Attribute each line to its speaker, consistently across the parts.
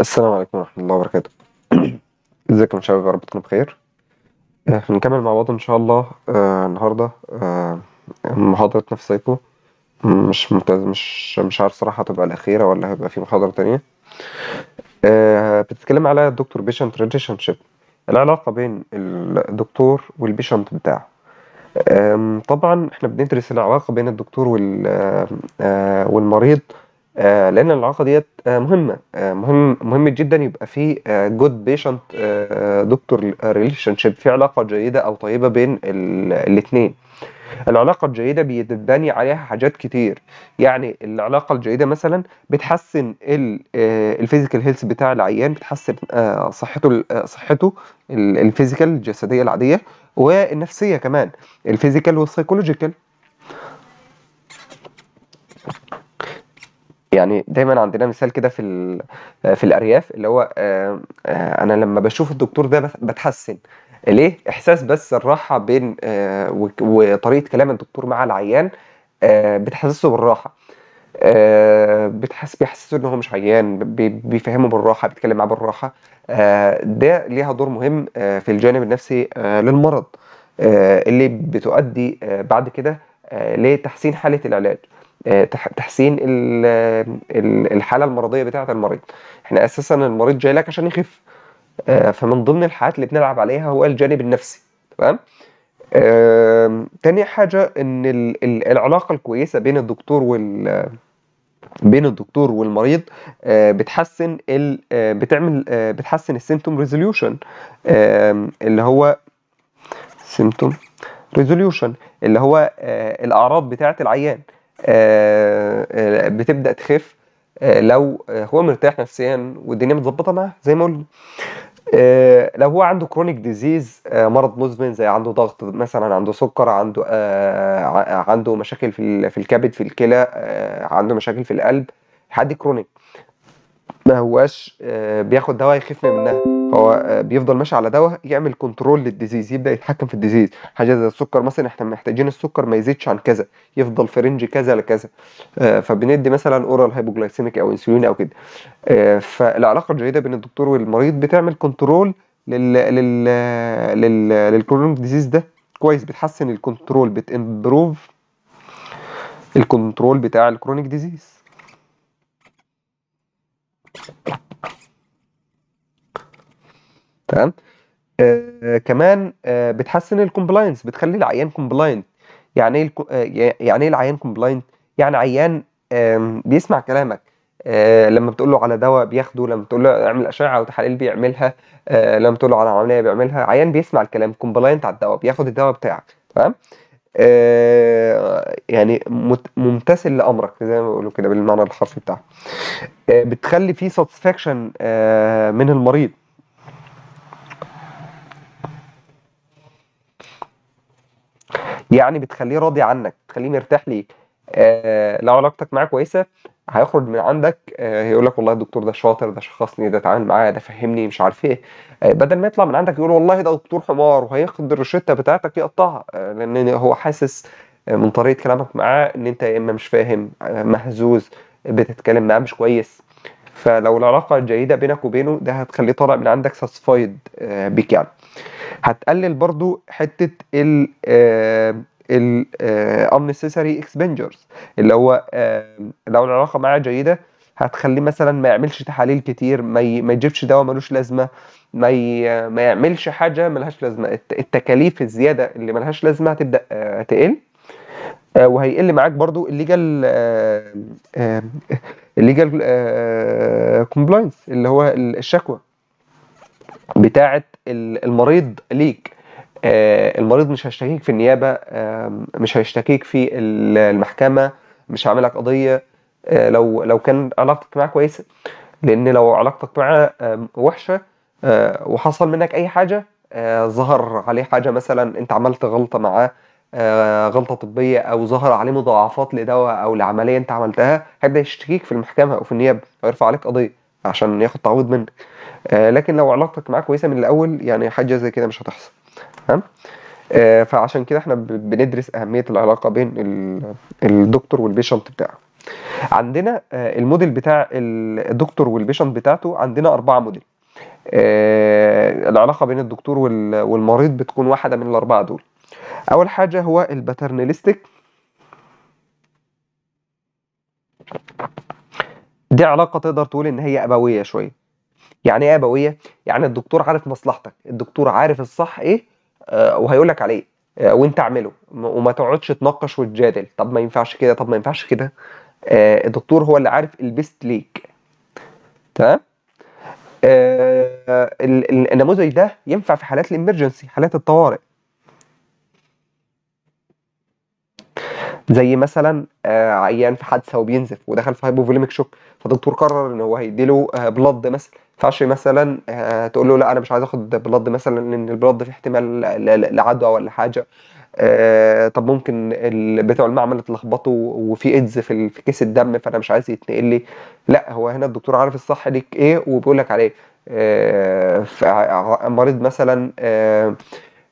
Speaker 1: السلام عليكم ورحمة الله وبركاته ازيكم يا شباب يا رب تكونوا بخير آه، هنكمل مع بعض ان شاء الله آه، النهارده آه، محاضرة محاضرتنا في سايكو مش ممتاز مش مش عارف صراحة هتبقى الأخيرة ولا هيبقى في محاضرة تانية بتتكلم على الدكتور بيشنت ريليشن شيب إيه العلاقة بين الدكتور والبيشنت بتاعه طبعا احنا بندرس العلاقة بين الدكتور والمريض آه، لان العلاقه ديت آه، مهمه آه، مهم مهم جدا يبقى في جود بيشنت دكتور ريليشن شيب في علاقه جيده او طيبه بين الاثنين العلاقه الجيده بيتبني عليها حاجات كتير يعني العلاقه الجيده مثلا بتحسن الفيزيكال هيلث بتاع العيان بتحسن صحته صحته الفيزيكال الجسديه العاديه والنفسيه كمان الفيزيكال والسايكولوجيكال يعني دايما عندنا مثال كده في في الارياف اللي هو آه، آه، انا لما بشوف الدكتور ده بتحسن ليه احساس بس الراحه بين آه، وطريقه كلام الدكتور مع العيان بتحسسه بالراحه بتحس بيحسسه ان هو مش عيان بيفهمه بالراحه بيتكلم معاه بالراحه ده ليها دور مهم في الجانب النفسي للمرض اللي بتؤدي بعد كده لتحسين حاله العلاج آه، تحسين الحاله المرضيه بتاعه المريض احنا يعني اساسا المريض جاي لك عشان يخف آه، فمن ضمن الحاجات اللي بنلعب عليها هو الجانب النفسي تمام تاني حاجه ان العلاقه الكويسه بين الدكتور وال بين الدكتور والمريض آه، بتحسن ال بتعمل بتحسن السيمتوم ريزوليوشن اللي هو سيمتوم ريزوليوشن اللي هو الاعراض بتاعه العيان آه، آه، بتبدا تخف آه، لو هو مرتاح نفسيا والدنيا متظبطه معاه زي ما قلنا لو هو عنده كرونيك ديزيز مرض مزمن زي عنده ضغط مثلا عنده سكر عنده عنده مشاكل في في الكبد في الكلى عنده مشاكل في القلب حد كرونيك ما هواش بياخد دواء يخف منها هو آه، بيفضل ماشي على دواء يعمل كنترول للديزيز يبدا يتحكم في الديزيز حاجه زي السكر مثلا احنا محتاجين السكر ما يزيدش عن كذا يفضل في رينج كذا لكذا آه، فبندي مثلا اورال هايبوجلايسيميك او انسولين او كده آه، فالعلاقه الجيده بين الدكتور والمريض بتعمل كنترول لل لل لل للكرونيك ديزيز ده كويس بتحسن الكنترول بتمبروف الكنترول بتاع الكرونيك ديزيز تمام آه، كمان آه، بتحسن الكومبلاينس بتخلي العيان كومبلاينت يعني ايه يعني ايه العيان كومبلاينت يعني عيان بيسمع كلامك لما بتقول له على دواء بياخده لما بتقول له اعمل اشعه وتحاليل بيعملها لما بتقول له على عمليه بيعملها عيان بيسمع الكلام كومبلاينت على الدواء بياخد الدواء بتاعك تمام يعني ممتثل لامرك زي ما بيقولوا كده بالمعنى الحرفي بتاعه بتخلي فيه ساتسفاكشن من المريض يعني بتخليه راضي عنك بتخليه مرتاح ليك آه لو علاقتك معاه كويسه هيخرج من عندك آه هيقول لك والله الدكتور ده شاطر ده شخصني ده اتعامل معايا ده فهمني مش عارف ايه آه بدل ما يطلع من عندك يقول والله ده دكتور حمار وهياخد الروشته بتاعتك يقطعها آه لان هو حاسس آه، من طريقه كلامك معاه ان انت يا اما مش فاهم آه، مهزوز بتتكلم معاه مش كويس فلو العلاقه جيده بينك وبينه ده هتخليه طالع من عندك ساتسفايد آه، بيك يعني هتقلل برضو حته ال آه، ال آه، unnecessary اكسبنجرز اللي هو آه، لو العلاقه معاه جيده هتخليه مثلا ما يعملش تحاليل كتير ما, ما يجيبش دواء ملوش لازمه ما, ي... ما يعملش حاجه ملهاش لازمه التكاليف الزياده اللي ملهاش لازمه هتبدا تقل وهيقل معاك برضو الليجال الليجال كومبلاينس اللي هو الشكوى بتاعه المريض ليك آه، المريض مش هيشتكيك في النيابه مش هيشتكيك في المحكمه مش هعمل لك قضيه آه، لو لو كان علاقتك معاه كويسه لان لو علاقتك معاه وحشه آه، وحصل منك اي حاجه ظهر عليه حاجه مثلا انت عملت غلطه معاه غلطه طبيه او ظهر عليه مضاعفات لدواء او لعمليه انت عملتها هيبدا يشتكيك في المحكمه او في النيابه ويرفع عليك قضيه عشان ياخد تعويض منك آه لكن لو علاقتك معاه كويسه من الاول يعني حاجه زي كده مش هتحصل تمام آه فعشان كده احنا بندرس اهميه العلاقه بين الدكتور والبيشنت بتاعه عندنا آه الموديل بتاع الدكتور والبيشنت بتاعته عندنا اربعه موديل آه العلاقه بين الدكتور والمريض بتكون واحده من الاربعه دول اول حاجه هو الباترناليستيك دي علاقه تقدر تقول ان هي ابويه شويه يعني ايه ابويه يعني الدكتور عارف مصلحتك الدكتور عارف الصح ايه آه وهيقول لك عليه آه وانت اعمله وما تقعدش تناقش وتجادل طب ما ينفعش كده طب ما ينفعش كده آه الدكتور هو اللي عارف البيست ليك تمام آه، النموذج ده ينفع في حالات الامرجنسي حالات الطوارئ زي مثلا آه، عيان في حادثه وبينزف ودخل في هايبوفوليميك شوك فالدكتور قرر ان هو هيديله بلد آه، مثلا ينفعش مثلا آه، تقول له لا انا مش عايز اخد بلد مثلا لان البلد فيه احتمال لعدوى ولا حاجه طب ممكن بتوع المعمل اتلخبطوا وفي ايدز في, كيس الدم فانا مش عايز يتنقل لي لا هو هنا الدكتور عارف الصح ليك ايه وبيقول لك عليه مريض مثلا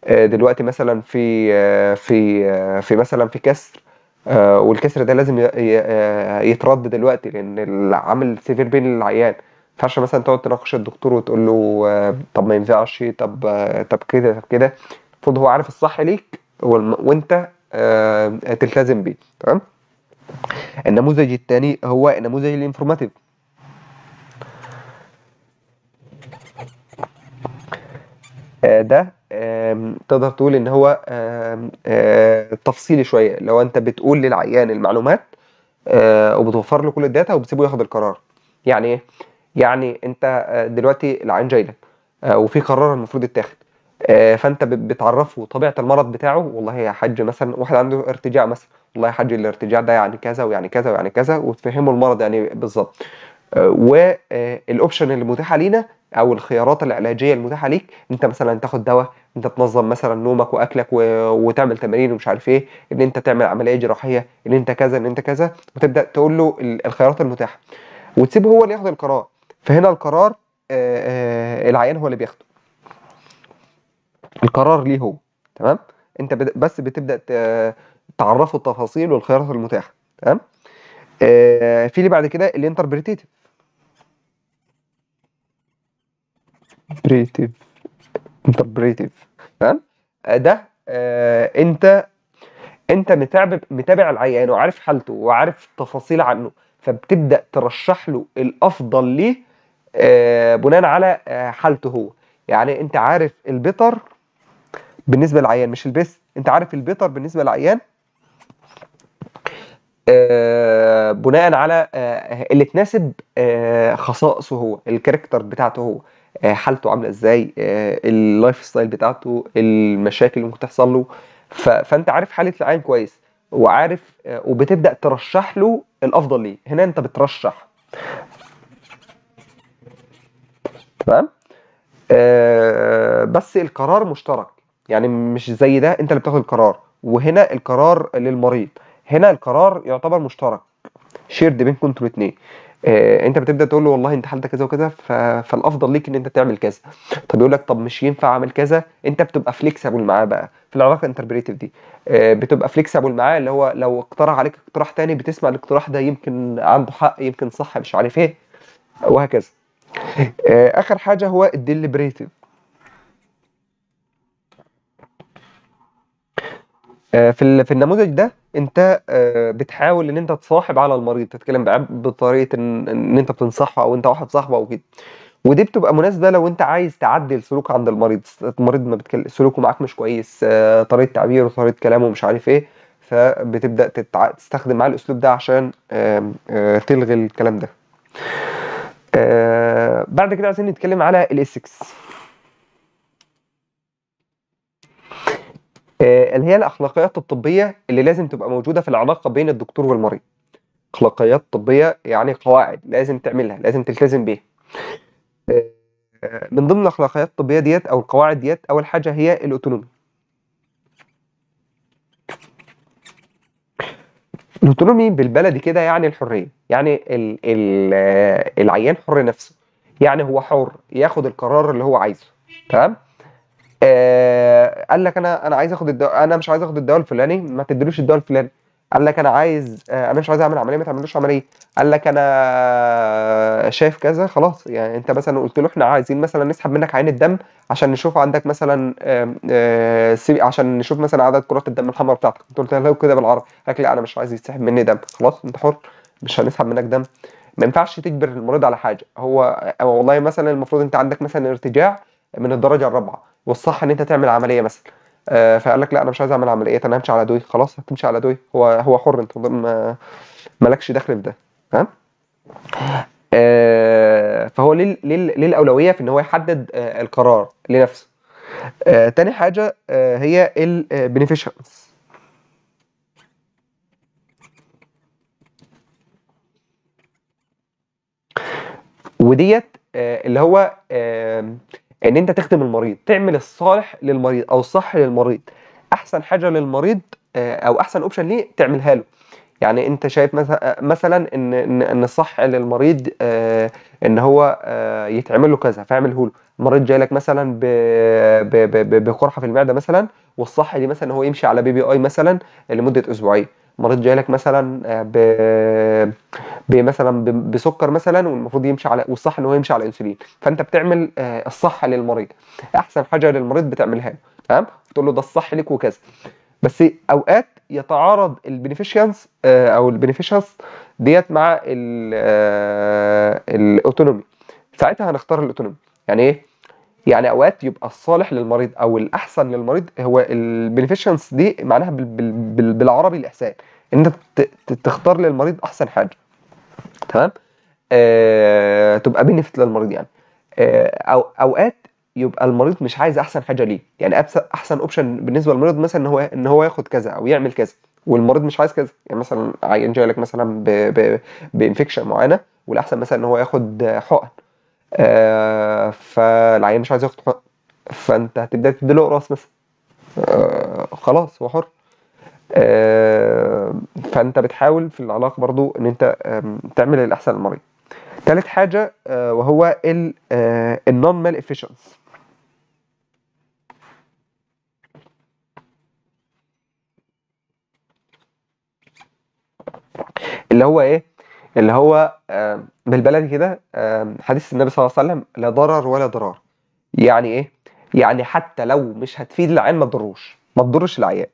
Speaker 1: دلوقتي مثلا في في في مثلا في كسر آه، والكسر ده لازم آه، يترد دلوقتي لان عامل سيفير بين العيان ينفعش مثلا تقعد تناقش الدكتور وتقول له آه، طب ما ينفعش طب طب كده طب كده المفروض هو عارف الصح ليك وانت تلتزم بيه تمام النموذج الثاني هو النموذج الانفورماتيف ده تقدر تقول ان هو آه، تفصيلي شويه لو انت بتقول للعيان المعلومات آه، وبتوفر له كل الداتا وبتسيبه ياخد القرار يعني ايه يعني انت آه، دلوقتي العيان جاي لك وفي قرار المفروض يتاخد فانت بتعرفه طبيعه المرض بتاعه والله يا حاج مثلا واحد عنده ارتجاع مثلا والله يا حاج الارتجاع ده يعني كذا ويعني كذا ويعني كذا وتفهمه المرض يعني إيه بالظبط والاوبشن آه، اللي متاحه لينا او الخيارات العلاجيه المتاحه ليك انت مثلا تاخد دواء انت تنظم مثلا نومك واكلك و... وتعمل تمارين ومش عارف ايه ان انت تعمل عمليه جراحيه ان انت كذا ان انت كذا وتبدا تقول له الخيارات المتاحه وتسيبه هو اللي ياخد القرار فهنا القرار آه، آه، العيان هو اللي بياخده القرار ليه هو تمام انت بس بتبدا تعرفه التفاصيل والخيارات المتاحه تمام آه، في اللي بعد كده الانتربريتيف بريتيف انتربريتيف تمام آه، ده آه انت انت متابع متابع العيان وعارف حالته وعارف تفاصيل عنه فبتبدا ترشح له الافضل ليه آه بناء على آه حالته هو يعني انت عارف البيتر بالنسبه للعيان مش البيست انت عارف البيتر بالنسبه للعيان آه بناء على آه اللي تناسب آه خصائصه هو الكاركتر بتاعته هو آه، حالته عامله ازاي آه، اللايف ستايل بتاعته المشاكل اللي ممكن تحصل له فانت عارف حاله العين كويس وعارف آه، وبتبدا ترشح له الافضل ليه هنا انت بترشح تمام بس القرار مشترك يعني مش زي ده انت اللي بتاخد القرار وهنا القرار للمريض هنا القرار يعتبر مشترك شيرد بينكم انتوا الاثنين آه انت بتبدا تقول له والله انت حالتك كذا وكذا فالافضل ليك ان انت تعمل كذا طب يقول لك طب مش ينفع اعمل كذا انت بتبقى فليكسبل معاه بقى في العلاقه الانتربريتيف دي آه بتبقى فليكسبل معاه اللي هو لو اقترح عليك اقتراح تاني بتسمع الاقتراح ده يمكن عنده حق يمكن صح مش عارف ايه وهكذا آه اخر حاجه هو الديليبريتيف آه، في في النموذج ده انت آه، بتحاول ان انت تصاحب على المريض تتكلم بطريقه ان, انت بتنصحه او انت واحد صاحبه او كده ودي بتبقى مناسبه لو انت عايز تعدل سلوك عند المريض المريض ما بتكلم سلوكه معاك مش كويس آه، طريقه تعبيره طريقه كلامه مش عارف ايه فبتبدا تتع... تستخدم معاه الاسلوب ده عشان تلغي الكلام ده بعد كده عايزين نتكلم على الاسكس آه، اللي هي الاخلاقيات الطبيه اللي لازم تبقى موجوده في العلاقه بين الدكتور والمريض اخلاقيات طبيه يعني قواعد لازم تعملها لازم تلتزم بيها آه، من ضمن الاخلاقيات الطبيه ديت او القواعد ديت اول حاجه هي الاوتونومي الاوتونومي بالبلدي كده يعني الحريه يعني ال ال آه، العيان حر نفسه يعني هو حر ياخد القرار اللي هو عايزه تمام آه قال لك انا انا عايز اخد الدواء انا مش عايز اخد الدواء الفلاني ما تدلوش الدواء الفلاني قال لك انا عايز آه انا مش عايز اعمل عمليه ما تعملوش عمليه قال لك انا شايف كذا خلاص يعني انت مثلا قلت له احنا عايزين مثلا نسحب منك عين الدم عشان نشوف عندك مثلا آه عشان نشوف مثلا عدد كرات الدم الحمراء بتاعتك قلت له كده بالعربي قال لك لا انا مش عايز يتسحب مني دم خلاص انت حر مش هنسحب منك دم ما ينفعش تجبر المريض على حاجه هو آه، والله مثلا المفروض انت عندك مثلا ارتجاع من الدرجه الرابعه والصح ان انت تعمل عمليه مثلا آه فقال لك لا انا مش عايز اعمل عمليه انا همشي على دوي خلاص هتمشي على دوي هو هو حر انت ما مالكش دخل في ده تمام آه فهو ليه ليه الاولويه في ان هو يحدد آه القرار لنفسه آه تاني حاجه آه هي البينيفيشنز آه، وديت آه، اللي هو ان انت تخدم المريض تعمل الصالح للمريض او الصح للمريض احسن حاجه للمريض آه، او احسن اوبشن ليه تعملها له يعني انت شايف آه، مثلا ان ان الصح للمريض آه، ان هو يتعمل له كذا فاعمله له المريض جاي لك مثلا بقرحه في المعده مثلا والصح ليه مثلا ان هو يمشي على بي بي اي مثلا لمده اسبوعين مريض جاي لك مثلا آه، ب مثلا بسكر مثلا والمفروض يمشي على والصح ان هو يمشي على انسولين فانت بتعمل آه، الصح للمريض احسن حاجه للمريض بتعملها له تمام تقول له ده الصح ليك وكذا بس اوقات يتعارض البنفيشنس آه، او البنفيشنس ديت مع الاوتونومي ساعتها هنختار الاوتونومي يعني ايه يعني اوقات يبقى الصالح للمريض او الاحسن للمريض هو البنفيشنس دي معناها بالعربي الاحسان ان انت تختار للمريض احسن حاجه تمام آه تبقى بنفت للمريض يعني آه او اوقات يبقى المريض مش عايز احسن حاجه ليه يعني احسن اوبشن بالنسبه للمريض مثلا ان هو ان هو ياخد كذا او يعمل كذا والمريض مش عايز كذا يعني مثلا عيان جاي لك مثلا بانفكشن معينه والاحسن مثلا ان هو ياخد حقن آه، فالعيان فالعيل مش عايز ياخد حقه فانت هتبدا تديله اقراص مثلا آه، خلاص هو حر آه، فانت بتحاول في العلاقه برضو ان انت تعمل الاحسن للمريض ثالث حاجه وهو النون مال افيشنس اللي هو ايه اللي هو آه، بالبلدي كده آه، حديث النبي صلى الله عليه وسلم لا ضرر ولا ضرار يعني ايه يعني حتى لو مش هتفيد العيان ما تضروش ما تضرش العيان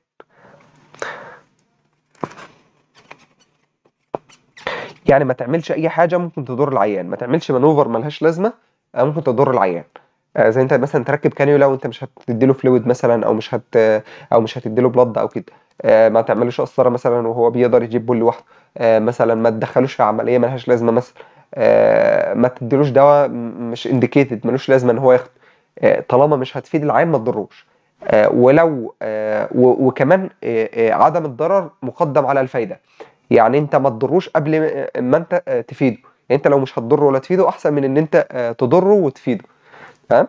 Speaker 1: يعني ما تعملش اي حاجه ممكن تضر العيان ما تعملش مانوفر ملهاش لازمه آه، ممكن تضر العيان آه، زي انت مثلا تركب كانيولا وانت مش هتديله فلويد مثلا او مش هت او مش هتديله بلد او كده آه، ما تعملوش قسطره مثلا وهو بيقدر يجيب بول لوحده آه، مثلا ما تدخلوش في عمليه ملهاش لازمه مثلا ما تديلوش دواء مش انديكيتد ملوش لازمه ان هو ياخده طالما مش هتفيد العين ما تضروش ولو وكمان عدم الضرر مقدم على الفايده يعني انت ما تضروش قبل ما انت تفيده يعني انت لو مش هتضره ولا تفيده احسن من ان انت تضره وتفيده تمام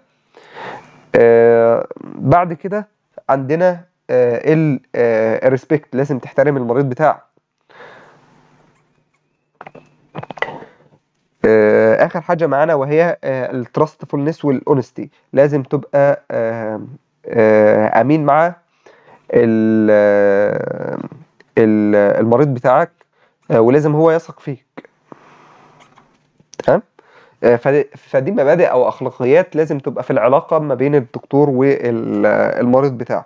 Speaker 1: آه بعد كده عندنا آه الريسبكت آه، لازم تحترم المريض بتاعك آه اخر حاجه معانا وهي آه التراستفولنس والاونستي لازم تبقى آه آه امين مع آه، ال المريض بتاعك آه ولازم هو يثق فيك آه، فدي مبادئ او اخلاقيات لازم تبقى في العلاقه ما بين الدكتور والمريض بتاعه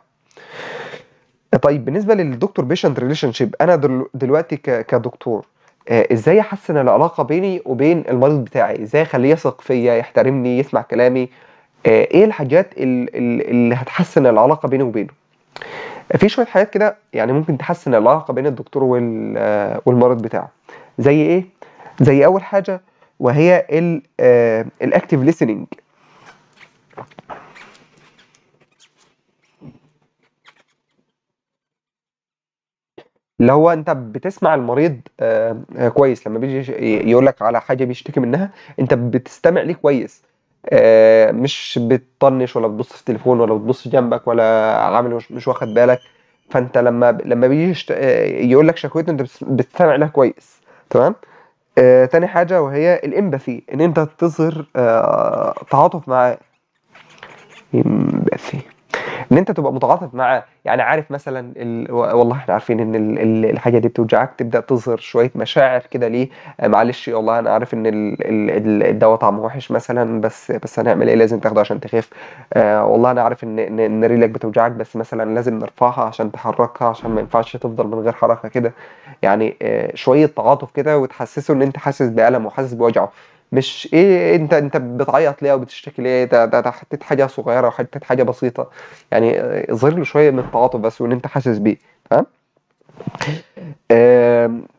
Speaker 1: طيب بالنسبه للدكتور بيشنت ريليشن شيب انا دلوقتي كدكتور آه، ازاي احسن العلاقه بيني وبين المريض بتاعي ازاي اخليه يثق فيا يحترمني يسمع كلامي آه، ايه الحاجات اللي هتحسن العلاقه بيني وبينه في شويه حاجات كده يعني ممكن تحسن العلاقه بين الدكتور والمريض بتاعه زي ايه زي اول حاجه وهي الاكتف آه، ليسننج اللي هو انت بتسمع المريض آه, آه، كويس لما بيجي يقول لك على حاجه بيشتكي منها انت بتستمع ليه كويس آه مش بتطنش ولا بتبص في التليفون ولا بتبص جنبك ولا عامل مش, مش واخد بالك فانت لما لما بيجي آه، يقول لك شكوته انت بتستمع لها كويس تمام آه تاني حاجة وهي الإمباثي إن أنت تظهر آه تعاطف معاه إمباثي ان انت تبقى متعاطف معاه يعني عارف مثلا ال... والله احنا عارفين ان ال... الحاجه دي بتوجعك تبدا تظهر شويه مشاعر كده ليه آه، معلش والله انا عارف ان ال... الدواء طعمه وحش مثلا بس بس هنعمل ايه لازم تاخده عشان تخف آه والله انا عارف ان ان رجلك بتوجعك بس مثلا لازم نرفعها عشان تحركها عشان ما ينفعش تفضل من غير حركه كده يعني آه شويه تعاطف كده وتحسسه ان انت حاسس بالم وحاسس بوجعه مش ايه انت انت بتعيط ليه وبتشتكي ليه ده ده حتة حاجه صغيره وحتة حاجه بسيطه يعني اظهر له شويه من التعاطف بس وان انت حاسس بيه تمام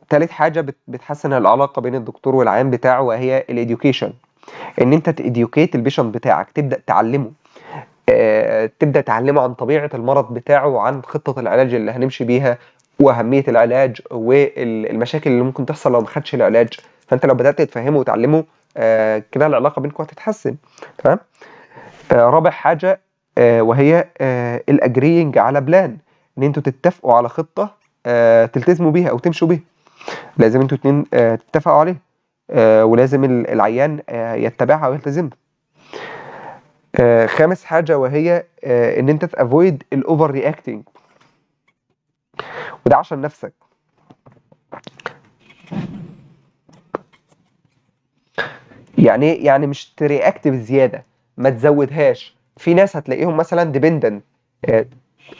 Speaker 1: تالت حاجه بتحسن العلاقه بين الدكتور والعيان بتاعه وهي الاديوكيشن ان انت تاديوكيت البيشنت بتاعك تبدا تعلمه آه، تبدا تعلمه عن طبيعه المرض بتاعه وعن خطه العلاج اللي هنمشي بيها واهميه العلاج والمشاكل اللي ممكن تحصل لو ما خدش العلاج فانت لو بدات تفهمه وتعلمه آه، كده العلاقه بينكم هتتحسن تمام آه، رابع حاجه آه، وهي الاجرينج على بلان ان انتوا تتفقوا على خطه تلتزموا بيها او تمشوا بيها لازم انتوا اتنين تتفقوا عليها ولازم العيان يتبعها ويلتزمها خامس حاجه وهي ان انت تافويد الاوفر رياكتنج وده عشان نفسك يعني ايه يعني مش ترياكت بزياده ما تزودهاش في ناس هتلاقيهم مثلا ديبندنت آه،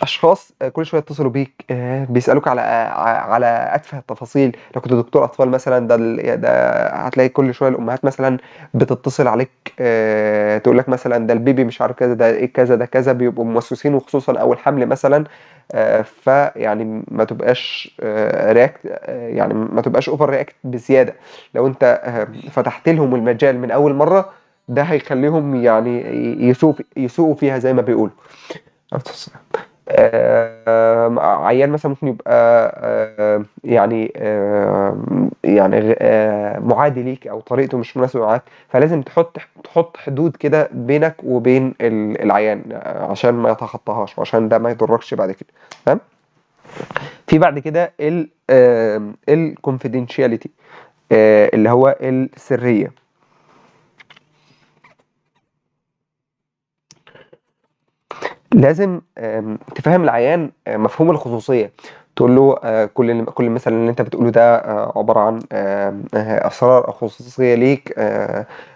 Speaker 1: اشخاص آه، كل شويه يتصلوا بيك آه، بيسالوك على على اتفه التفاصيل لو كنت دكتور اطفال مثلا ده ده هتلاقي كل شويه الامهات مثلا بتتصل عليك تقول لك مثلا ده البيبي مش عارف كذا ده ايه كذا ده كذا بيبقوا موسوسين وخصوصا اول حمل مثلا فيعني ما تبقاش رياكت يعني ما تبقاش اوفر آه، رياكت آه، يعني بزياده لو انت آه، فتحت لهم المجال من اول مره ده هيخليهم يعني يسوقوا فيها زي ما بيقولوا عيان مثلا ممكن يبقى يعني يعني معادي ليك او طريقته مش مناسبه معاك فلازم تحط تحط حدود كده بينك وبين العيان آه، عشان ما يتخطاهاش وعشان ده ما يضركش بعد كده تمام في بعد كده الكونفيدنشاليتي آه، اللي هو السريه لازم تفهم العيان آه، مفهوم الخصوصيه تقول له آه، كل كل مثلا اللي انت بتقوله ده آه، عباره عن اسرار او خصوصيه ليك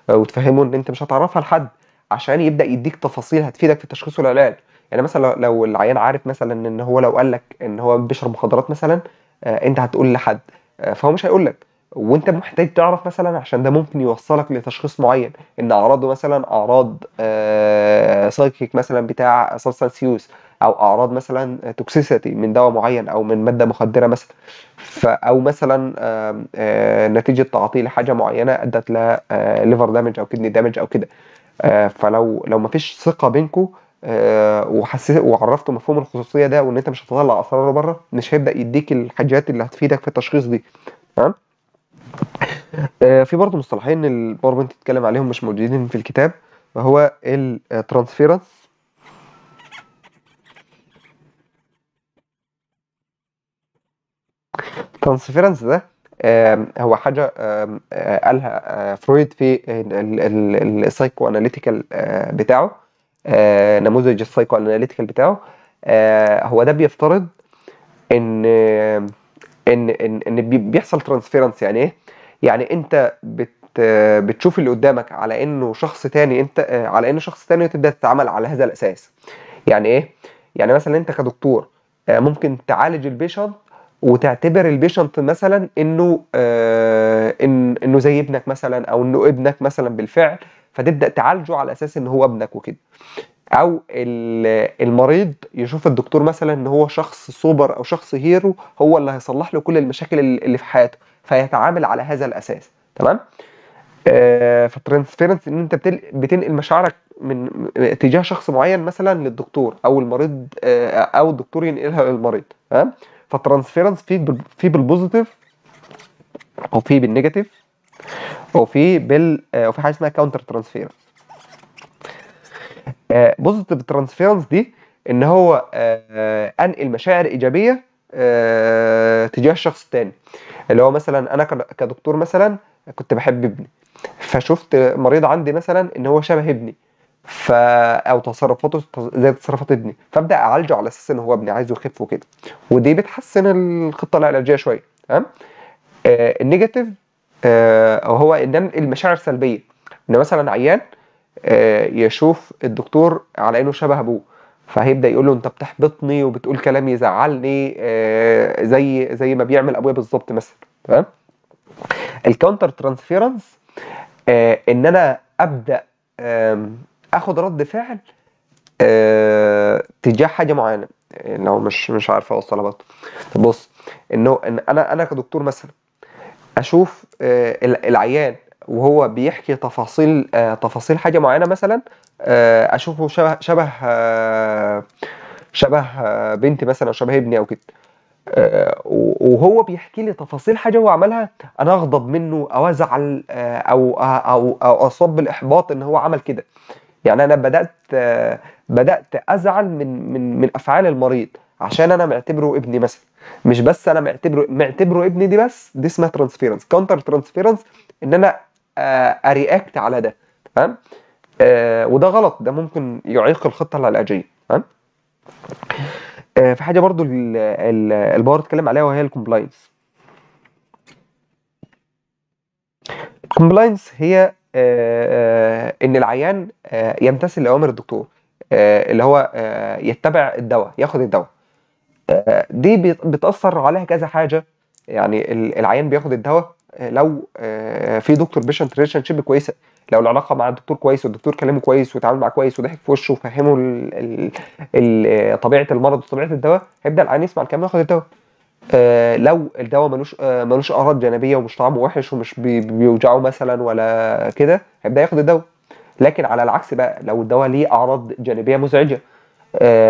Speaker 1: وتفهمه ان انت مش هتعرفها لحد عشان يبدا يديك تفاصيل هتفيدك في تشخيص العلاج يعني مثلا لو العيان عارف مثلا ان هو لو قال لك ان هو بيشرب مخدرات مثلا انت هتقول لحد فهو مش هيقول لك وانت محتاج تعرف مثلا عشان ده ممكن يوصلك لتشخيص معين ان اعراضه مثلا اعراض سايكيك آه، مثلا بتاع سبستانس يوز او اعراض مثلا توكسيسيتي من دواء معين او من ماده مخدره مثلا او مثلا آه، نتيجه تعاطي لحاجه معينه ادت لليفر دامج آه، او كدني دامج او كده فلو لو مفيش ثقه بينكم وحسيت وعرفته مفهوم الخصوصيه ده وان انت مش هتطلع اسراره بره مش هيبدا يديك الحاجات اللي هتفيدك في التشخيص دي تمام آه، في برضه مصطلحين الباور بوينت اتكلم عليهم مش موجودين في الكتاب وهو الترانسفيرنس الترانسفيرنس ده آه، هو حاجة آه، قالها فرويد في السايكو اناليتيكال بتاعه نموذج السايكو اناليتيكال بتاعه هو ده بيفترض ان ان ان ان بيحصل ترانسفيرنس يعني ايه؟ يعني انت بت بتشوف اللي قدامك على انه شخص تاني انت على انه شخص تاني تبدا تتعامل على هذا الاساس يعني ايه يعني مثلا انت كدكتور آه، ممكن تعالج البيشنت وتعتبر البيشنت مثلا انه آه، إن انه زي ابنك مثلا او انه ابنك مثلا بالفعل فتبدا تعالجه على اساس ان هو ابنك وكده او المريض يشوف الدكتور مثلا ان هو شخص سوبر او شخص هيرو هو اللي هيصلح له كل المشاكل اللي في حياته فيتعامل على هذا الاساس تمام آه، فالترانسفيرنس ان انت بتنقل مشاعرك من اتجاه شخص معين مثلا للدكتور او المريض آه، او الدكتور ينقلها للمريض تمام فالترانسفيرنس في في بالبوزيتيف وفي بالنيجاتيف وفي بال وفي آه، حاجه اسمها كاونتر ترانسفيرنس آه، بوزيتيف ترانسفيرنس دي ان هو آه، آه، انقل مشاعر ايجابيه تجاه الشخص التاني اللي هو مثلا انا كدكتور مثلا كنت بحب ابني فشفت مريض عندي مثلا ان هو شبه ابني ف او تصرفاته زي تصرفات ابني فابدا اعالجه على اساس ان هو ابني عايزه يخف وكده ودي بتحسن الخطه العلاجيه شويه تمام النيجاتيف او هو ان المشاعر سلبيه ان مثلا عيان آه، يشوف الدكتور على انه شبه ابوه فهيبدا يقول له انت بتحبطني وبتقول كلام يزعلني آه، زي زي ما بيعمل ابويا بالظبط مثلا تمام الكاونتر آه، ترانسفيرنس ان انا ابدا اخد رد فعل تجاه حاجه معينه يعني لو مش مش عارف اوصلها برضه بص انه إن انا انا كدكتور مثلا اشوف العيان وهو بيحكي تفاصيل آه تفاصيل حاجه معينه مثلا آه اشوفه شبه شبه آه شبه آه بنتي مثلا او شبه ابني او كده آه وهو بيحكي لي تفاصيل حاجه هو عملها انا اغضب منه او ازعل آه، آه، او او او اصاب بالاحباط ان هو عمل كده يعني انا بدات آه بدات ازعل من من من افعال المريض عشان انا معتبره ابني مثلا مش بس انا معتبره معتبره ابني دي بس دي اسمها ترانسفيرنس كاونتر ترانسفيرنس ان انا آه، ارياكت على ده تمام آه وده غلط ده ممكن يعيق الخطه العلاجيه تمام آه في حاجه برضو الباور اتكلم عليها وهي الكومبلاينس الكومبلاينس هي آه،, آه ان العيان آه، يمتثل لاوامر الدكتور اللي هو يتبع الدواء ياخد الدواء دي بتاثر عليها كذا حاجه يعني العيان بياخد الدواء آه، لو آه، في دكتور بيشنت ريليشن شيب كويسه لو العلاقه مع الدكتور كويس والدكتور كلامه كويس وتعامل معاه كويس وضحك في وشه وفهمه آه، طبيعه المرض وطبيعه الدواء هيبدا العيان يسمع الكلام وياخد الدواء لو الدواء ملوش ملوش اعراض جانبيه ومش طعمه وحش ومش بيوجعه مثلا ولا كده هيبدا ياخد الدواء لكن على العكس بقى لو الدواء ليه اعراض جانبيه مزعجه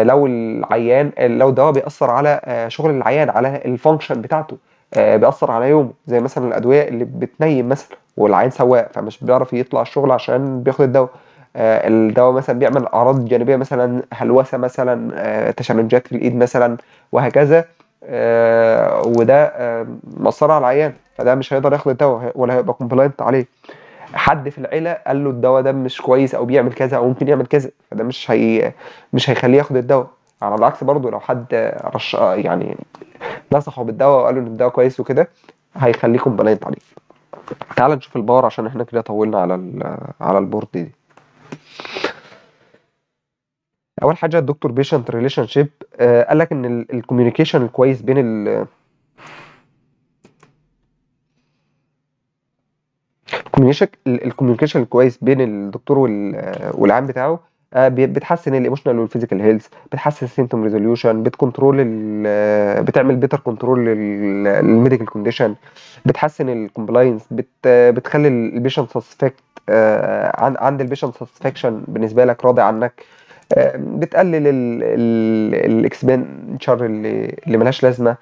Speaker 1: لو العيان لو الدواء بيأثر على شغل العيان على الفانكشن بتاعته آه، بيأثر على يومه زي مثلا الأدوية اللي بتنيم مثلا والعين سواق فمش بيعرف يطلع الشغل عشان بياخد الدواء آه، الدواء مثلا بيعمل أعراض جانبية مثلا هلوسة مثلا آه، تشنجات في الإيد مثلا وهكذا وده مأثر على العيان فده مش هيقدر ياخد الدواء ولا هيبقى كومبلاينت عليه حد في العيله قال له الدواء ده مش كويس او بيعمل كذا او ممكن يعمل كذا فده مش هي مش هيخليه ياخد الدواء على العكس برضو لو حد رش يعني نصحه بالدواء وقالوا ان الدواء كويس وكده هيخليكم بلاين عليه تعال نشوف الباور عشان احنا كده طولنا على على البورد دي اول حاجه الدكتور بيشنت ريليشن شيب قال لك ان الكوميونيكيشن الكويس بين ال الكوميونيكيشن الكويس بين الدكتور والعام بتاعه آه، بتحسن الايموشنال والفيزيكال هيلث بتحسن السيمتوم ريزوليوشن بتكنترول بتعمل بيتر كنترول للميديكال كونديشن بتحسن الكومبلاينس بتخلي البيشنت آه، ساتسفاكت عند البيشنت ساتسفاكشن بالنسبه لك راضي عنك آه، بتقلل الاكسبنشر اللي اللي ملهاش لازمه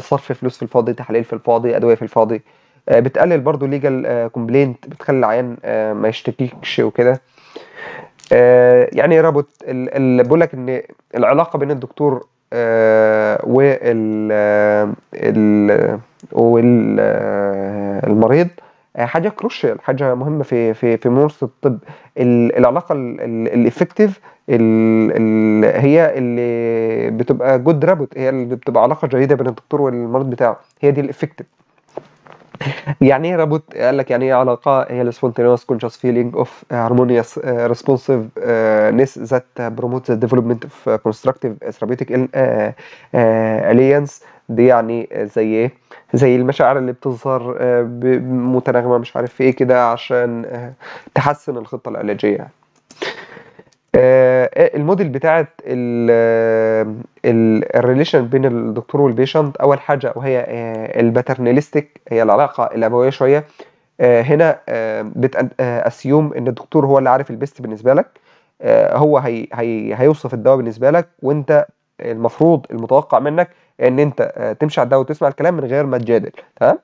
Speaker 1: صرف فلوس في الفاضي تحاليل في الفاضي ادويه في الفاضي بتقلل برضو ليجل كومبلينت بتخلي العيان ما يشتكيكش وكده آه، يعني رابط بقول لك ان العلاقه بين الدكتور آه، وال والمريض آه، حاجه كروشال حاجه مهمه في في في ممارسه الطب العلاقه الافكتيف هي اللي بتبقى جود رابط هي اللي بتبقى علاقه جيده بين الدكتور والمريض بتاعه هي دي الافكتيف يعني ايه رابوت قال لك يعني ايه علاقه هي السبونتينوس كونشس فيلينج اوف هارمونيوس ريسبونسيف نس ذات بروموت ديفلوبمنت اوف كونستراكتيف ثيرابيوتيك اليانس دي يعني زي ايه زي المشاعر اللي بتظهر uh، متناغمه مش عارف ايه كده عشان uh، تحسن الخطه العلاجيه يعني. آه، الموديل بتاعت الريليشن آه، بين الدكتور والبيشنت اول حاجه وهي آه، الباترناليستيك هي العلاقه الابويه شويه هنا بتاسيوم ان الدكتور هو اللي عارف البيست بالنسبه لك هو هي هي هيوصف الدواء بالنسبه لك وانت المفروض المتوقع منك ان انت تمشي على الدواء وتسمع الكلام من غير ما تجادل تمام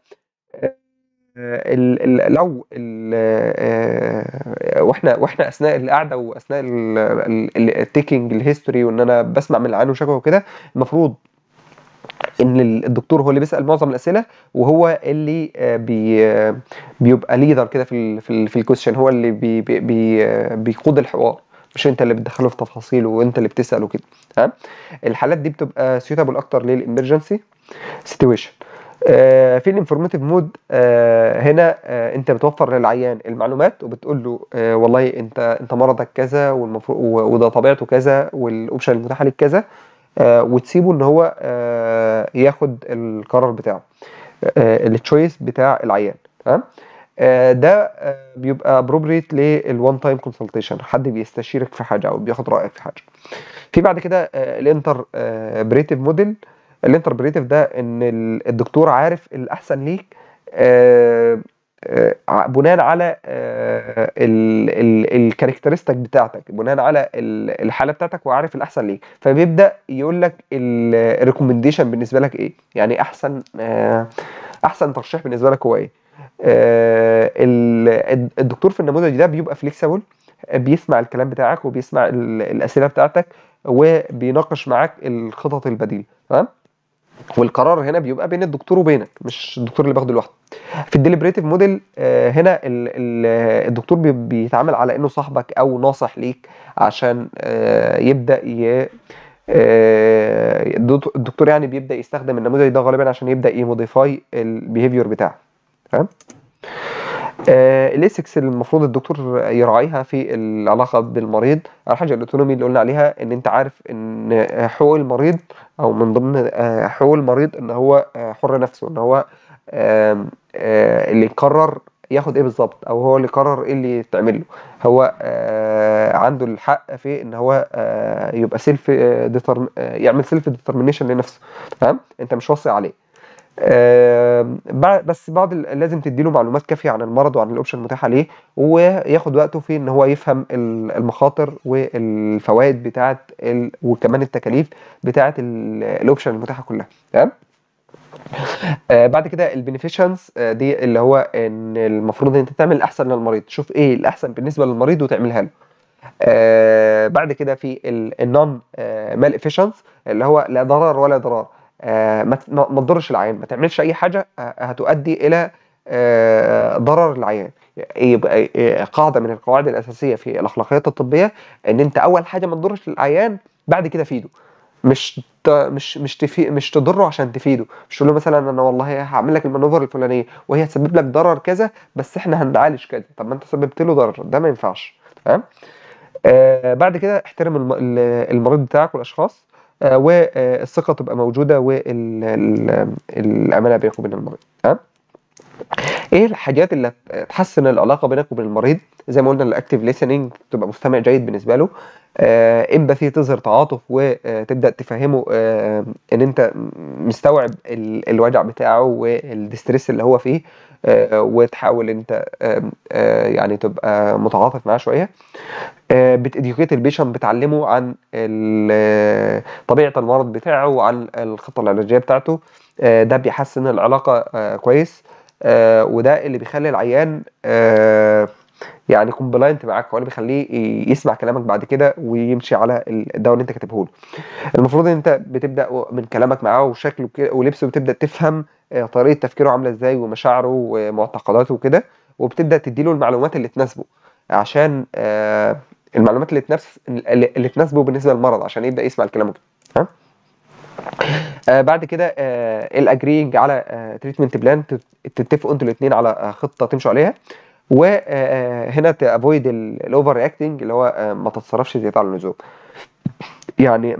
Speaker 1: آه، لو آه، واحنا واحنا اثناء القعده واثناء التيكنج الهيستوري وان انا بسمع من اللي وشكوى وكده المفروض ان الدكتور هو اللي بيسال معظم الاسئله وهو اللي آه، بي بيبقى ليدر كده في الـ في, الـ في الكويشن هو اللي بي بي بي بيقود الحوار مش انت اللي بتدخله في تفاصيله وانت اللي بتساله كده ها الحالات دي بتبقى سيوتابل اكتر للامرجنسي سيتويشن آه، في الانفورماتيف آه، مود هنا آه، انت بتوفر للعيان المعلومات وبتقول له والله انت انت مرضك كذا والمفروض وده طبيعته كذا والاوبشن المتاحه لك كذا وتسيبه ان هو ياخد القرار بتاعه التشويس بتاع العيان تمام ده بيبقى ابروبريت للوان تايم كونسلتيشن حد بيستشيرك في حاجه او بياخد رايك في حاجه في بعد كده الانتربريتيف موديل الانتربريتيف ده ان الدكتور عارف الاحسن ليك آه، آه، بناء على آه، الكاركترستيك بتاعتك بناء على الحاله بتاعتك وعارف الاحسن ليك فبيبدا يقول لك الريكومنديشن بالنسبه لك ايه يعني احسن احسن ترشيح بالنسبه لك هو ايه الدكتور في النموذج ده بيبقى فليكسبل بيسمع الكلام بتاعك وبيسمع الاسئله بتاعتك وبيناقش معاك الخطط البديله تمام والقرار هنا بيبقى بين الدكتور وبينك مش الدكتور اللي باخده لوحده في الديليبريتيف موديل آه، هنا الدكتور بيتعامل على انه صاحبك او ناصح ليك عشان آه، يبدا ي آه، الدكتور يعني بيبدا يستخدم النموذج ده غالبا عشان يبدا يموديفاي البيهيفير بتاعه تمام آه، الاسكس اللي المفروض الدكتور يراعيها في العلاقه بالمريض الحاجه الاوتونومي اللي قلنا عليها ان انت عارف ان حقوق المريض او من ضمن آه، حقوق المريض ان هو آه، حر نفسه ان هو اللي يقرر ياخد ايه بالظبط او هو اللي قرر ايه اللي يتعمل له هو عنده الحق في ان هو يبقى سيلف يعمل سيلف ديترمينيشن لنفسه تمام انت مش واصي عليه آه، بس بعض لازم تديله معلومات كافيه عن المرض وعن الاوبشن المتاحه ليه وياخد وقته في ان هو يفهم المخاطر والفوائد بتاعه وكمان التكاليف بتاعه الاوبشن المتاحه كلها تمام آه، بعد كده البينيفيشنز آه، دي اللي هو ان المفروض ان انت تعمل الاحسن للمريض تشوف ايه الاحسن بالنسبه للمريض وتعملها له بعد كده في النون مال افيشنس اللي هو لا ضرر ولا ضرار آه، ما تضرش العيان ما تعملش اي حاجه آه، آه، هتؤدي الى ضرر العيان يبقى قاعده من القواعد الاساسيه في الاخلاقيات الطبيه ان انت اول حاجه ما تضرش العيان بعد كده فيده مش مش مش تفي مش تضره عشان تفيده مش تقول له مثلا انا والله هعمل لك المانوفر الفلانيه وهي هتسبب لك ضرر كذا بس احنا هنعالج كذا طب ما انت سببت له ضرر ده ما ينفعش تمام آه بعد كده احترم المريض بتاعك والاشخاص آه، والثقه آه، تبقى موجوده والامانه بينك وبين المريض تمام ايه الحاجات اللي هتحسن العلاقه بينك وبين المريض زي ما قلنا الاكتيف ليسننج تبقى مستمع جيد بالنسبه له امباثي آه، تظهر تعاطف وتبدا تفهمه آه ان انت مستوعب الوجع بتاعه والديستريس اللي هو فيه آه، وتحاول انت آه، يعني تبقى متعاطف معاه شويه آه، بتديوكيت البيشن بتعلمه عن طبيعه المرض بتاعه وعن الخطه العلاجيه بتاعته ده بيحسن العلاقه كويس وده اللي بيخلي العيان يعني كومبلاينت معاك هو اللي بيخليه يسمع كلامك بعد كده ويمشي على الدواء اللي انت كاتبه له المفروض ان انت بتبدا من كلامك معاه وشكله ولبسه بتبدا تفهم آه، طريقه تفكيره عامله ازاي ومشاعره ومعتقداته وكده وبتبدا تديله المعلومات اللي تناسبه عشان آه، المعلومات اللي تناسب اللي تناسبه بالنسبه للمرض عشان يبدا يسمع الكلام ها آه، بعد كده الاجرينج على تريتمنت بلان تتفقوا انتوا الاثنين على خطه تمشوا عليها وهنا تافويد الاوفر رياكتنج اللي هو آه، ما تتصرفش زياده عن اللزوم يعني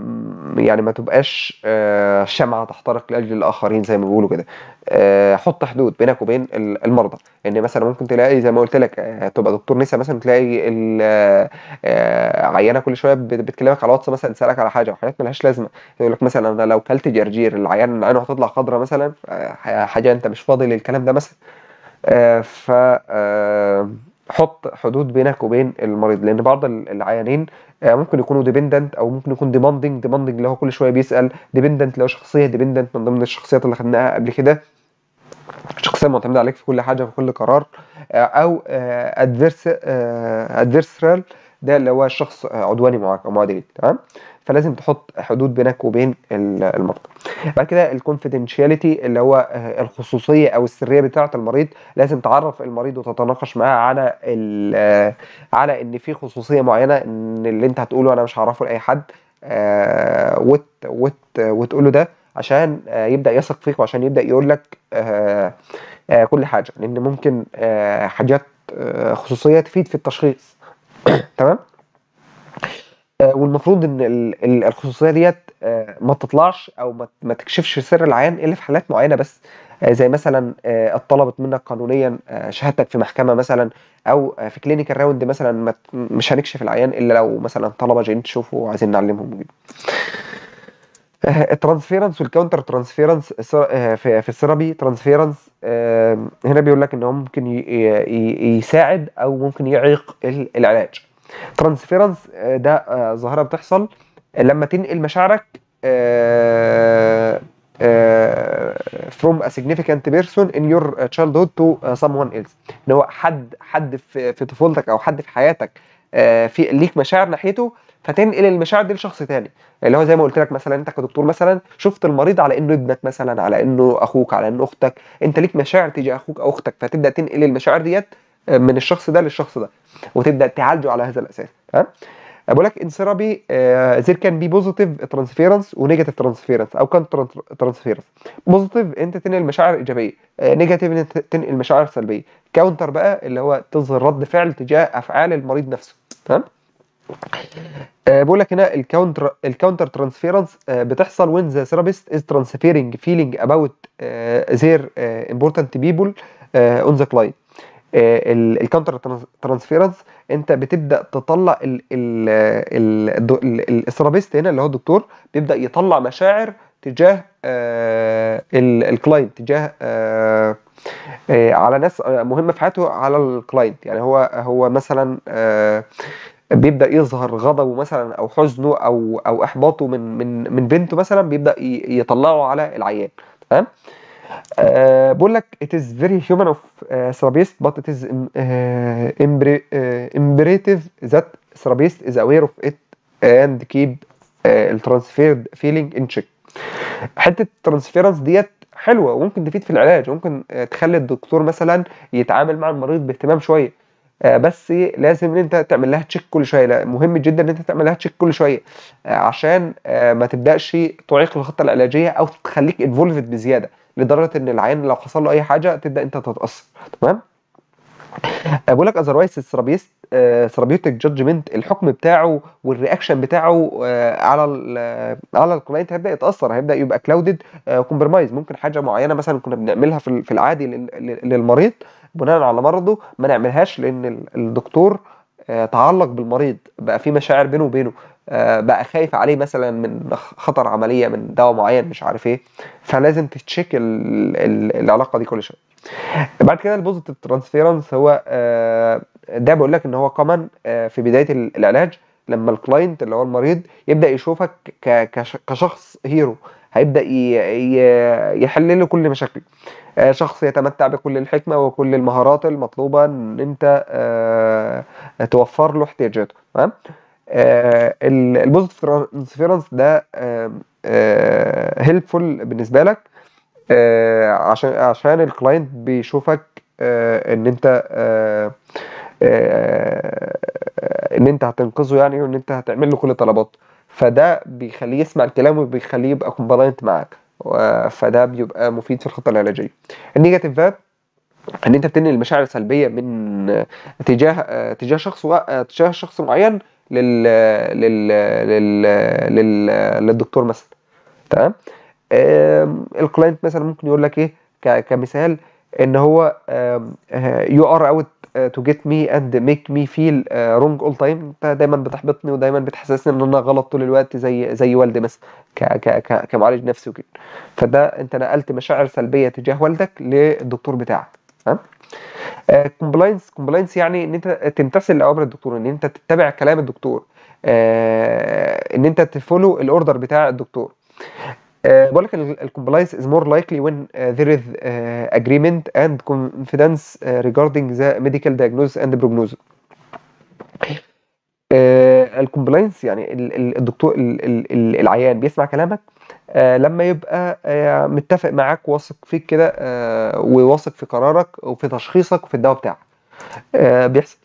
Speaker 1: يعني ما تبقاش آه، شمعة تحترق لأجل الآخرين زي ما بيقولوا كده آه، حط حدود بينك وبين المرضى إن يعني مثلا ممكن تلاقي زي ما قلت لك تبقى دكتور نسا مثلا تلاقي العيانه كل شوية بتكلمك على واتس مثلا تسألك على حاجة وحاجات ملهاش لازمة يقول لك مثلا أنا لو كلت جرجير العيان عينه هتطلع خضرة مثلا حاجة أنت مش فاضي للكلام ده مثلا آه، ف آه، حط حدود بينك وبين المريض لان بعض العيانين آه، ممكن يكونوا ديبندنت او ممكن يكون ديماندنج ديماندنج اللي هو كل شويه بيسال ديبندنت اللي هو شخصيه ديبندنت من ضمن الشخصيات اللي خدناها قبل كده شخصيه معتمده عليك في كل حاجه في كل قرار او ادفيرسرال ده اللي هو شخص عدواني معاك او معادي ليك تمام فلازم تحط حدود بينك وبين المرضى بعد كده الكونفيدنشياليتي اللي هو آه، الخصوصيه او السريه بتاعه المريض لازم تعرف المريض وتتناقش معاه على آه، على ان في خصوصيه معينه ان اللي انت هتقوله انا مش هعرفه لاي حد آه، وت وت وتقوله ده عشان يبدا يثق فيك وعشان يبدا يقول لك كل حاجه لان ممكن حاجات خصوصيه تفيد في التشخيص تمام آه، والمفروض ان الخصوصيه ديت آه، ما تطلعش او ما تكشفش سر العيان الا في حالات معينه بس آه، زي مثلا اتطلبت منك قانونيا شهادتك في محكمه مثلا او في كلينيكال راوند مثلا مش هنكشف العيان الا لو مثلا طلبه جايين تشوفوا وعايزين نعلمهم جديد. الترانسفيرنس والكاونتر ترانسفيرنس في السيرابي ترانسفيرنس هنا بيقول لك ان هو ممكن يساعد او ممكن يعيق العلاج ترانسفيرنس آه، ده آه، ظاهره بتحصل لما تنقل مشاعرك آه، Uh, from a significant person in your uh, childhood to uh, someone else ان هو حد حد في, في طفولتك او حد في حياتك في ليك مشاعر ناحيته فتنقل المشاعر دي لشخص تاني اللي هو زي ما قلت لك مثلا انت كدكتور مثلا شفت المريض على انه ابنك مثلا على انه اخوك على انه اختك انت ليك مشاعر تجاه اخوك او اختك فتبدا تنقل المشاعر ديت آه، من الشخص ده للشخص ده وتبدا تعالجه على هذا الاساس تمام بقول لك انسرابي زير كان بي بوزيتيف ترانسفيرنس ونيجاتيف ترانسفيرنس او كان ترانسفيرنس بوزيتيف انت تنقل مشاعر ايجابيه نيجاتيف آه، انت تنقل مشاعر سلبيه كاونتر بقى اللي هو تظهر رد فعل تجاه افعال المريض نفسه تمام آه، بقول لك هنا الكاونتر الكاونتر ترانسفيرنس بتحصل وين ذا ثيرابيست از ترانسفيرنج فيلينج اباوت زير امبورتنت بيبل اون ذا كلاينت آه، الكاونتر ترانسفيرنس انت بتبدا تطلع السرابيست هنا اللي هو الدكتور بيبدا يطلع مشاعر تجاه آه، الكلاينت تجاه آه، على ناس مهمه في حياته على الكلاينت يعني هو هو مثلا بيبدا يظهر غضبه مثلا او حزنه او او احباطه من من من بنته مثلا بيبدا يطلعه على العيان تمام آه، بقول لك it is very human of uh, but it is um, uh, imperative that Srabist is aware of it and keep uh, transferred feeling in check حته الترانسفيرنس ديت حلوه وممكن تفيد في العلاج ممكن تخلي الدكتور مثلا يتعامل مع المريض باهتمام شويه بس لازم ان انت تعمل لها تشيك كل شويه مهم جدا ان انت تعمل لها تشيك كل شويه عشان ما تبداش تعيق الخطه العلاجيه او تخليك انفولفد بزياده لدرجه ان العيان لو حصل له اي حاجه تبدا انت تتاثر تمام بقول لك اذروايز الثرابيست ثرابيوتك جادجمنت الحكم بتاعه والرياكشن بتاعه آه، على آه، على الكلاينت هيبدا يتاثر هيبدا يبقى كلاودد آه، كومبرمايز ممكن حاجه معينه مثلا كنا بنعملها في العادي للمريض بناء على مرضه ما نعملهاش لان الدكتور تعلق بالمريض بقى في مشاعر بينه وبينه آه، بقى خايف عليه مثلا من خطر عمليه من دواء معين مش عارف ايه فلازم تتشيك العلاقه دي كل شويه بعد كده البوزيتيف ترانسفيرنس هو آه، ده بقول لك ان هو كمان آه، في بدايه العلاج لما الكلاينت اللي هو المريض يبدا يشوفك كشخص هيرو هيبدا يحل له كل مشاكله شخص يتمتع بكل الحكمه وكل المهارات المطلوبه ان انت توفر له احتياجاته تمام آه، البوزيتيف ترانسفيرنس ده هيلبفول آه، بالنسبه لك آه، عشان عشان الكلاينت بيشوفك ان انت ان انت هتنقذه يعني وان انت هتعمل له كل طلباته فده بيخليه يسمع الكلام وبيخليه يبقى كومبلاينت معاك فده بيبقى مفيد في الخطه العلاجيه النيجاتيف فات ان انت بتنقل مشاعر سلبيه من تجاه تجاه شخص تجاه شخص معين لل لل لل, لل... للدكتور مثلا تمام الكلاينت مثلا ممكن يقول لك ايه كمثال ان هو يو ار اوت تو جيت مي اند ميك مي فيل رونج اول تايم انت دايما بتحبطني ودايما بتحسسني ان انا غلط طول الوقت زي زي والدي مثلا ك ك ك كمعالج نفسي وكده فده انت نقلت مشاعر سلبيه تجاه والدك للدكتور بتاعك تمام كومبلاينس آه، كومبلاينس يعني ان انت تمتثل لاوامر الدكتور ان انت تتبع كلام الدكتور آه، ان انت تفولو الاوردر بتاع الدكتور Uh, بقول لك الكومبلاينس is more likely when ذير there is اند agreement and confidence ميديكال regarding the medical diagnosis and prognosis. الكومبلاينس يعني الدكتور العيان بيسمع كلامك آه، لما يبقى آه، متفق معاك واثق فيك كده آه، وواثق في قرارك وفي تشخيصك وفي الدواء بتاعك بيحصل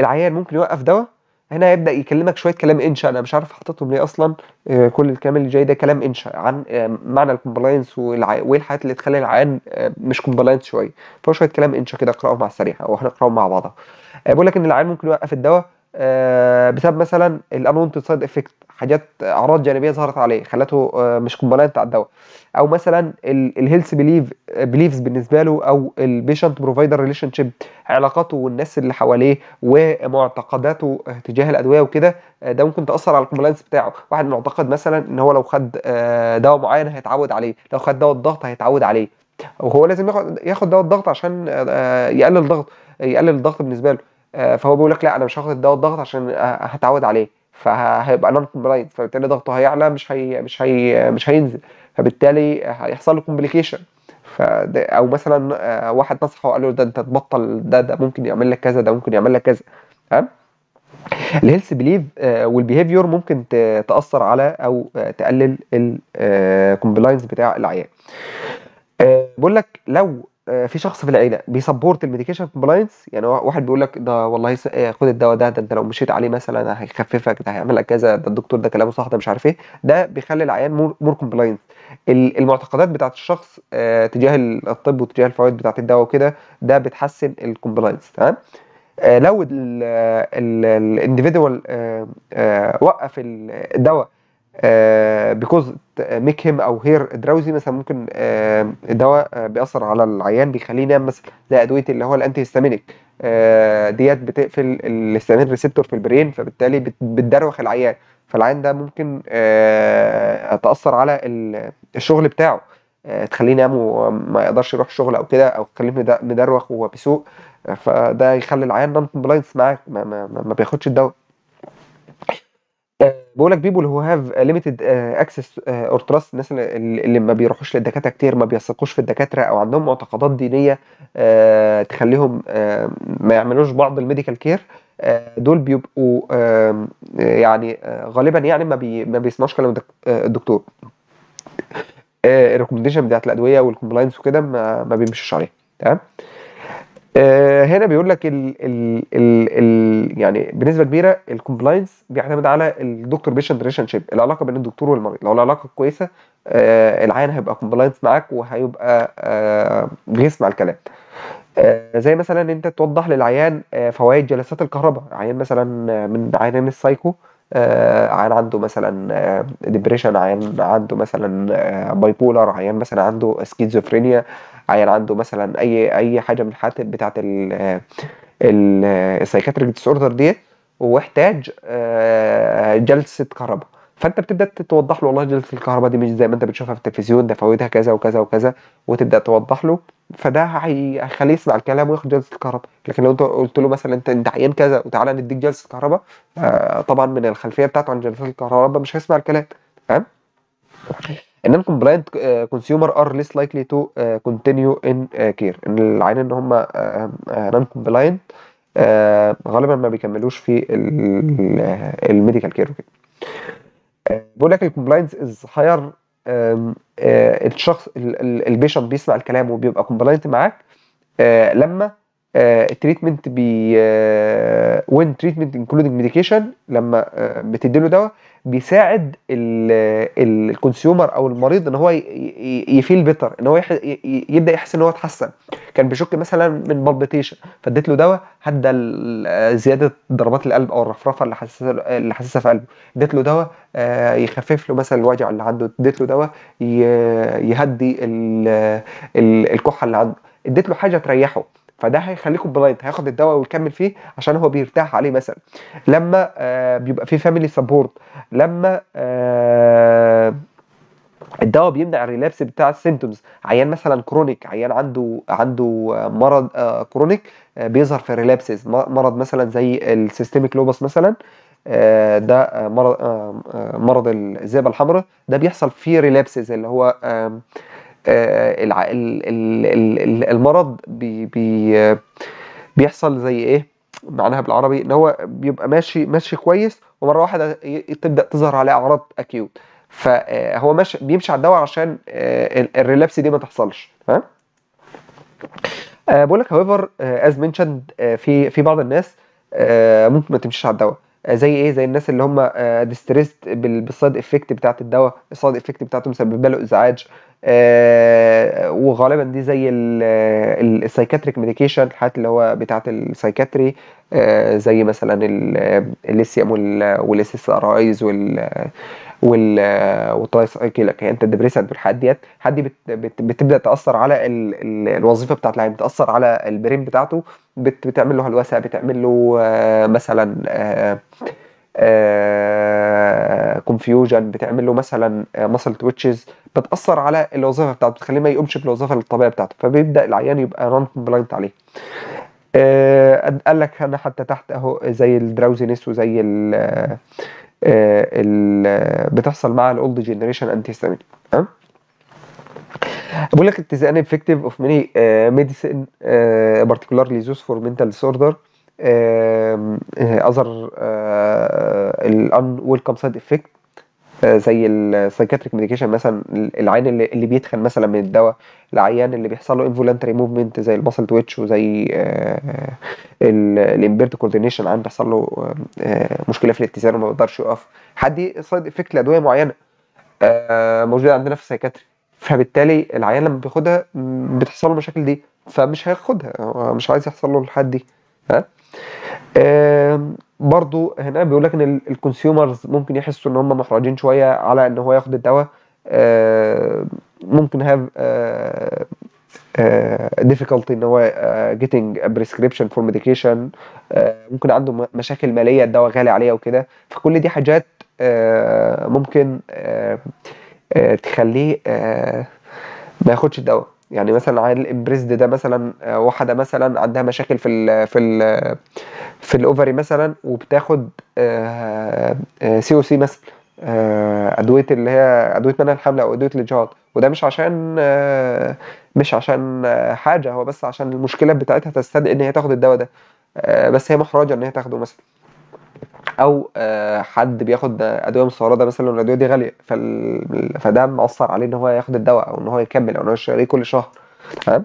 Speaker 1: العيان ممكن يوقف دواء هنا هيبدا يكلمك شويه كلام انشا انا مش عارف حاططهم ليه اصلا كل الكلام اللي جاي ده كلام انشا عن معنى الكومبلاينس وايه الحاجات اللي تخلي العيان مش كومبلاينس شويه فهو شويه كلام انشا كده اقراهم على السريع او احنا نقراهم مع بعضها بيقول لك ان العيان ممكن يوقف الدواء بسبب مثلا الانونتد سايد افكت حاجات اعراض جانبيه ظهرت عليه خلته آه، مش كومبلاينت بتاع الدواء او مثلا الهيلث بليف بليفز بالنسبه له او البيشنت بروفايدر ريليشن شيب علاقاته والناس اللي حواليه ومعتقداته تجاه الادويه وكده آه، ده ممكن تاثر على الكومبلاينس بتاعه واحد معتقد مثلا ان هو لو خد آه، دواء معين هيتعود عليه لو خد دواء الضغط هيتعود عليه وهو لازم ياخد ياخد دواء الضغط عشان يقلل الضغط يقلل الضغط بالنسبه له فهو بيقول لك لا انا مش هاخد دواء الضغط عشان هتعود عليه فهيبقى نون كومبلاينت فبالتالي ضغطه هيعلى مش هي مش هي مش هينزل فبالتالي هيحصل له كومبليكيشن او مثلا آه، واحد نصحه وقال له ده انت تبطل ده ده ممكن يعمل لك كذا ده ممكن يعمل لك كذا تمام الهيلث بليف والبيهيفيور ممكن تاثر على او آه، تقلل الكومبلاينس آه، بتاع العيان بقول لك لو آه، في شخص في العيله بيسبورت الميديكيشن كومبلاينس يعني واحد بيقول لك ده والله آه، خد الدواء ده ده انت لو مشيت عليه مثلا هيخففك ده هيعمل لك كذا ده الدكتور ده كلامه صح ده مش عارف ايه ده بيخلي العيان مور, مور كومبلاينس المعتقدات بتاعت الشخص آه، تجاه الطب وتجاه الفوائد بتاعت الدواء وكده ده بتحسن الكومبلاينس تمام لو الانديفيدوال وقف الدواء بيكوز ميك هيم او هير دراوزي مثلا ممكن الدواء آه، آه، بيأثر على العيان بيخليه ينام مثلا زي ادويه اللي هو الانتي آه، هيستامينيك ديت بتقفل الهيستامين ريسبتور في البرين فبالتالي بتدروخ العيان فالعيان ده ممكن تأثر على الشغل بتاعه تخليه ينام وما يقدرش يروح الشغل او كده او تخليه مدروخ وهو بيسوق فده يخلي العيان نون كومبلاينس معاك ما, ما, ما بياخدش الدواء بقول لك people who have limited اكسس uh, access تراست uh, or trust الناس اللي ما بيروحوش للدكاترة كتير، ما بيثقوش في الدكاترة أو عندهم معتقدات دينية uh, تخلّيهم ما يعملوش بعض الميديكال care دول بيبقوا um، يعني غالبًا يعني ما بي ما بيسمعوش كلام الدكتور. الريكومنديشن الrecommendation بتاعت الأدوية والcompliance وكده ما ما بيمشوش عليها، تمام؟ آه، هنا بيقول لك ال ال ال ال يعني بنسبه كبيره الكومبلاينس بيعتمد على الدكتور بيشنت ريليشن شيب العلاقه بين الدكتور والمريض لو العلاقه كويسه آه العيان هيبقى كومبلاينس معاك وهيبقى آه، بيسمع الكلام آه، زي مثلا انت توضح للعيان فوائد جلسات الكهرباء عيان مثلا من عيانين السايكو آه، عيان عنده مثلا ديبريشن آه، عيان عنده مثلا باي آه، بولر عيان مثلا عنده سكيزوفرينيا عيان عنده مثلا اي اي حاجه من الحالات بتاعه السايكاتريك ديس اوردر ديت واحتاج جلسه كهرباء فانت بتبدا توضح له والله جلسه الكهرباء دي مش زي ما انت بتشوفها في التلفزيون ده فوائدها كذا وكذا وكذا وتبدا توضح له فده هيخليه يسمع الكلام وياخد جلسه كهرباء لكن لو قلت له مثلا انت انت عيان كذا وتعالى نديك جلسه كهرباء آه، طبعا من الخلفيه بتاعته عن جلسات الكهرباء مش هيسمع الكلام تمام ان compliant آه، consumer are ليس likely to آه، continue in care ان العيان ان هم non compliant غالبا ما بيكملوش في الميديكال كير وكده بيقول لك الكومبلاينت از هاير آه، الشخص البيشنت بيسمع الكلام وبيبقى كومبلاينت معاك آه، لما التريتمنت آه، بي وين تريتمنت انكلودنج ميديكيشن لما بتدي له دواء بيساعد الكونسيومر او المريض ان هو يفيل بيتر ان هو يبدا يحس ان هو اتحسن كان بيشك مثلا من بالبيتيشن فاديت له دواء هدى زياده ضربات القلب او الرفرفه اللي حاسسها اللي حاسسها في قلبه اديت له دواء آه، يخفف له مثلا الوجع اللي عنده اديت له دواء يهدي الكحه اللي عنده اديت له حاجه تريحه فده هيخليكم بلايند هياخد الدواء ويكمل فيه عشان هو بيرتاح عليه مثلا لما آه بيبقى في فاميلي سبورت لما آه الدواء بيمنع الريلابس بتاع السيمتومز عيان مثلا كرونيك عيان عنده عنده مرض كرونيك آه، آه، بيظهر في الريلابسز مرض مثلا زي السيستميك لوبس مثلا آه، ده مرض مرض الذئبه الحمراء ده بيحصل فيه ريلابسز اللي هو آه، المرض بي بي بيحصل زي ايه معناها بالعربي ان هو بيبقى ماشي ماشي كويس ومره واحده تبدا تظهر عليه اعراض اكيوت فهو آه، ماشي بيمشي على الدواء عشان آه، الريلابس دي ما تحصلش تمام بقول لك هاويفر از منشند في في بعض الناس ممكن ما تمشيش على الدواء زي ايه زي الناس اللي هم ديستريست بالصاد افكت بتاعه الدواء الصاد افكت بتاعته مسبب له ازعاج آه، وغالبا دي زي السايكاتريك آه، ميديكيشن الحاجات اللي هو بتاعه السايكاتري آه، زي مثلا الليثيوم والاس اس ار ايز والطوائف لك انت ديبريسنت والحاجات ديت الحاجات دي بت بتبدا تاثر على ال ال الوظيفه بتاعت اللعيب بتاثر على البرين بتاعته بت بتعمل له هلوسه بتعمل له آه، مثلا كونفيوجن آه، آه، بتعمل له مثلا مسل تويتشز بتاثر على الوظيفه بتاعته بتخليه ما يقومش بالوظيفه الطبيعيه بتاعته فبيبدا العيان يبقى ران بلاينت عليه قال لك انا حتى تحت اهو زي الدراوزينس وزي ال بتحصل مع الاولد جنريشن انتي هيستامين تمام بقول لك it is an effective of many uh, medicine uh, particularly those for mental disorder uh, other uh, الان welcome side effect آه، زي السايكاتريك ميديكيشن مثلا العين اللي, اللي بيتخن مثلا من الدواء العيان اللي بيحصل له انفولنتري موفمنت زي المسل تويتش وزي الامبيرت كوردينيشن عنده بيحصل له آه، مشكله في الاتزان وما بيقدرش يقف حد سايد افكت لادويه معينه آه، موجوده عندنا في السايكاتري فبالتالي العيان لما بياخدها بتحصل له المشاكل دي فمش هياخدها مش عايز يحصل له الحد دي ها برضو هنا بيقول لك ان الكونسيومرز ممكن يحسوا ان هم محرجين شويه على ان هو ياخد الدواء ممكن هاف difficulty ان هو getting a prescription for medication ممكن عنده مشاكل ماليه الدواء غالي عليه وكده فكل دي حاجات ممكن تخليه ما ياخدش الدواء يعني مثلا عيل بريزد ده مثلا آه، واحده مثلا عندها مشاكل في ال في ال في الاوفري مثلا وبتاخد سي او سي مثلا آه، ادويه اللي هي ادويه منع الحمل او ادويه الاجهاض وده مش عشان آه، مش عشان حاجه هو بس عشان المشكله بتاعتها تستدعي ان هي تاخد الدواء ده بس هي محرجه ان هي تاخده مثلا او آه، حد بياخد ادويه مستورده مثلا والادويه دي غاليه فده مأثر عليه ان هو ياخد الدواء او ان هو يكمل او ان هو يشتريه كل شهر تمام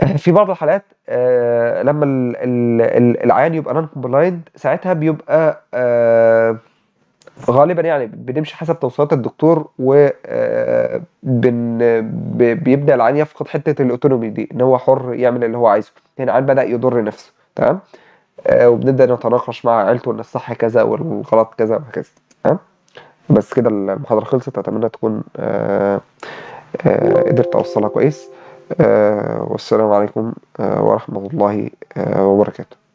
Speaker 1: آه، في بعض الحالات آه، لما العيان يبقى نون كومبلايند ساعتها بيبقى غالبا يعني بنمشي حسب توصيات الدكتور و بيبدا العيان يفقد حته الاوتونومي دي ان هو حر يعمل اللي هو عايزه يعني العيان بدا يضر نفسه تمام آه، وبنبدأ نتناقش مع عيلته إن الصح كذا والغلط كذا وهكذا تمام بس كده المحاضرة خلصت أتمنى تكون آه، آه، قدرت أوصلها كويس والسلام عليكم ورحمة الله وبركاته